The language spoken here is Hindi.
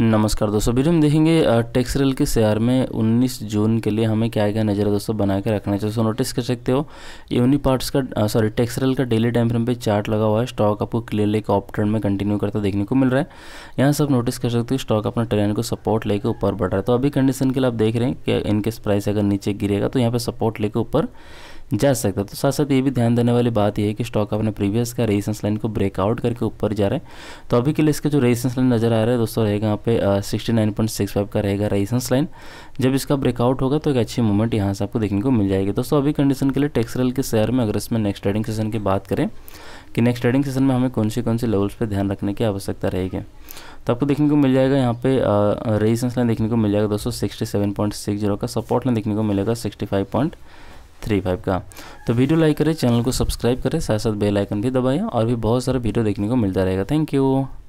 नमस्कार दोस्तों अभी हम देखेंगे टेक्स रेल के शेयर में 19 जून के लिए हमें क्या क्या नज़र दोस्तों बना के रखना चाहिए तो दोस्तों नोटिस कर सकते हो यूनी पार्ट्स का सॉरी टेक्स रेल का डेली टाइम फ्रेम पे चार्ट लगा हुआ है स्टॉक आपको क्लियरली एक ऑप ट्रेंड में कंटिन्यू करता देखने को मिल रहा है यहाँ से आप नोटिस कर सकते हो स्टॉक अपना ट्रेन को सपोर्ट लेकर ऊपर बढ़ रहा है तो अभी कंडीशन के लिए आप देख रहे हैं कि इनकेस प्राइस अगर नीचे गिरेगा तो यहाँ पर सपोर्ट लेकर ऊपर जा सकता है तो साथ साथ ये भी ध्यान देने वाली बात यह है कि स्टॉक अपने प्रीवियस का रेजिस्टेंस लाइन को ब्रेकआउट करके ऊपर जा रहा है तो अभी के लिए इसका जो रेजिस्टेंस लाइन नजर आ रहा है दोस्तों रहेगा यहाँ पे sixty nine point six five का रहेगा रेजिस्टेंस लाइन जब इसका ब्रेकआउट होगा तो एक अच्छी मूवमेंट यहाँ से आपको देखने को मिल जाएगी दोस्तों अभी कंडीशन के लिए टेक्सरल के शेयर में अगर इसमें नेक्स्ट ट्रेडिंग सेशन की बात करें कि नेक्स्ट ट्रेडिंग सेशन में हमें कौन से कौन सी लेवल्स पर ध्यान रखने की आवश्यकता रहेगी तो आपको देखने को मिल जाएगा यहाँ पे रेजिस्टेंस लाइन देखने को मिल जाएगा दोस्तों sixty seven point six zero का सपोर्ट लाइन देखने को मिलेगा sixty five point three five का तो वीडियो लाइक करें चैनल को सब्सक्राइब करें साथ साथ बेल आइकन भी दबाएं और भी बहुत सारा वीडियो देखने को मिलता रहेगा थैंक यू